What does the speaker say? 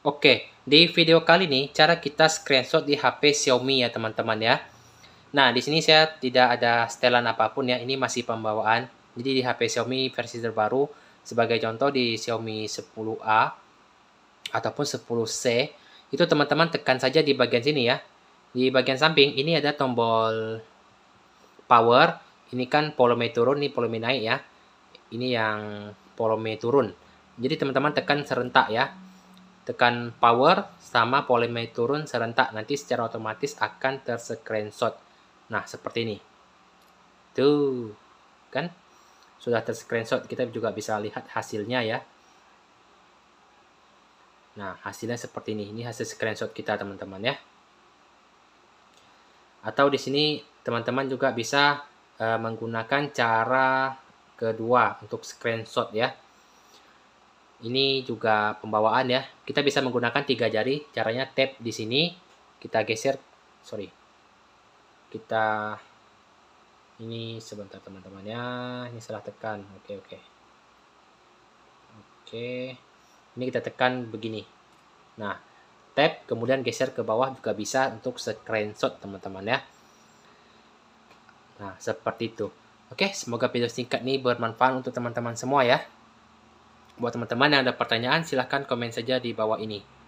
Oke, di video kali ini cara kita screenshot di HP Xiaomi ya teman-teman ya. Nah, di sini saya tidak ada setelan apapun ya, ini masih pembawaan. Jadi di HP Xiaomi versi terbaru, sebagai contoh di Xiaomi 10A ataupun 10C, itu teman-teman tekan saja di bagian sini ya. Di bagian samping ini ada tombol power, ini kan volume turun, ini volume naik ya. Ini yang volume turun. Jadi teman-teman tekan serentak ya tekan power sama volume turun serentak nanti secara otomatis akan terscreenshot nah seperti ini tuh kan sudah terscreenshot kita juga bisa lihat hasilnya ya nah hasilnya seperti ini ini hasil screenshot kita teman-teman ya atau di sini teman-teman juga bisa uh, menggunakan cara kedua untuk screenshot ya ini juga pembawaan ya. Kita bisa menggunakan tiga jari. Caranya tap di sini, kita geser, sorry, kita ini sebentar teman-teman ya. Ini salah tekan. Oke oke. Oke. Ini kita tekan begini. Nah, tap kemudian geser ke bawah juga bisa untuk screenshot teman-teman ya. Nah, seperti itu. Oke, semoga video singkat ini bermanfaat untuk teman-teman semua ya. Buat teman-teman yang ada pertanyaan, silahkan komen saja di bawah ini.